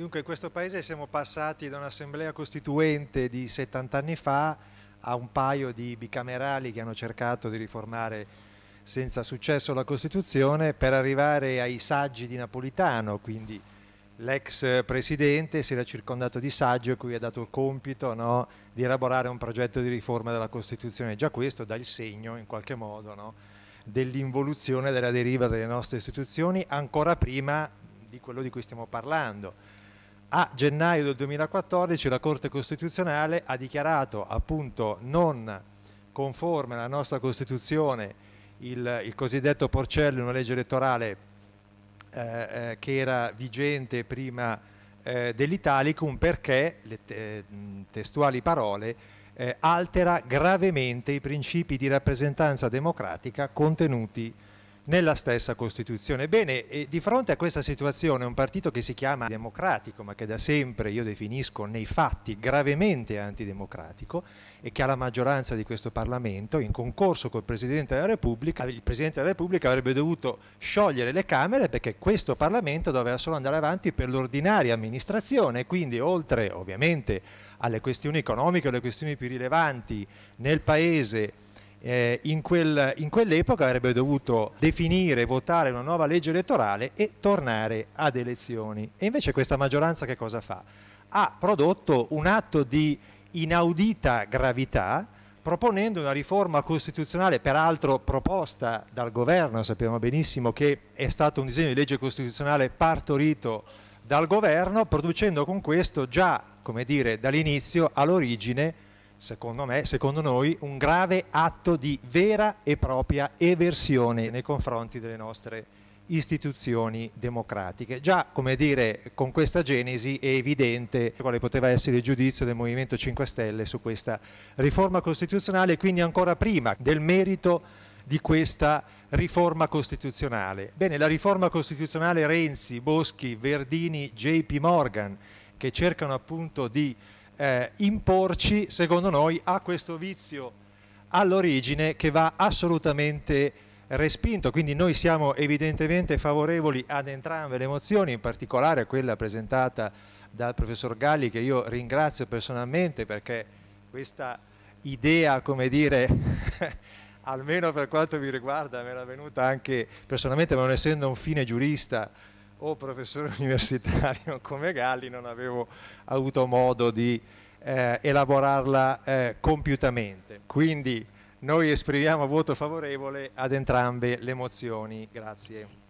Dunque in questo paese siamo passati da un'assemblea costituente di 70 anni fa a un paio di bicamerali che hanno cercato di riformare senza successo la Costituzione per arrivare ai saggi di Napolitano, quindi l'ex presidente si era circondato di saggi a cui ha dato il compito no, di elaborare un progetto di riforma della Costituzione. Già questo dà il segno in qualche modo no, dell'involuzione della deriva delle nostre istituzioni ancora prima di quello di cui stiamo parlando a gennaio del 2014 la Corte Costituzionale ha dichiarato appunto non conforme alla nostra Costituzione il, il cosiddetto Porcello, una legge elettorale eh, eh, che era vigente prima eh, dell'Italicum perché, le te, testuali parole, eh, altera gravemente i principi di rappresentanza democratica contenuti nella stessa Costituzione. Bene, di fronte a questa situazione un partito che si chiama democratico, ma che da sempre io definisco nei fatti gravemente antidemocratico e che ha la maggioranza di questo Parlamento, in concorso col Presidente della Repubblica, il Presidente della Repubblica avrebbe dovuto sciogliere le Camere perché questo Parlamento doveva solo andare avanti per l'ordinaria amministrazione, quindi oltre ovviamente alle questioni economiche, alle questioni più rilevanti nel Paese, eh, in, quel, in, quell'epoca avrebbe dovuto definire, votare una nuova legge elettorale e tornare ad elezioni. E invece questa maggioranza che cosa fa? Ha prodotto un atto di inaudita gravità proponendo una riforma costituzionale, peraltro proposta dal governo, sappiamo benissimo che è stato un disegno di legge costituzionale partorito dal governo, producendo con questo già, come dire, dall'inizio all'origine secondo me, secondo noi, un grave atto di vera e propria eversione nei confronti delle nostre istituzioni democratiche. Già, come dire, con questa genesi è evidente quale poteva essere il giudizio del Movimento 5 Stelle su questa riforma costituzionale, quindi ancora prima del merito di questa riforma costituzionale. Bene, la riforma costituzionale Renzi, Boschi, Verdini, JP Morgan, che cercano appunto di eh, imporci, secondo noi, a questo vizio all'origine che va assolutamente respinto. Quindi noi siamo evidentemente favorevoli ad entrambe le mozioni, in particolare a quella presentata dal professor Galli, che io ringrazio personalmente perché questa idea, come dire, almeno per quanto mi riguarda, me era venuta anche personalmente, ma non essendo un fine giurista, o professore universitario come Galli non avevo avuto modo di eh, elaborarla eh, compiutamente. Quindi noi esprimiamo voto favorevole ad entrambe le mozioni. Grazie.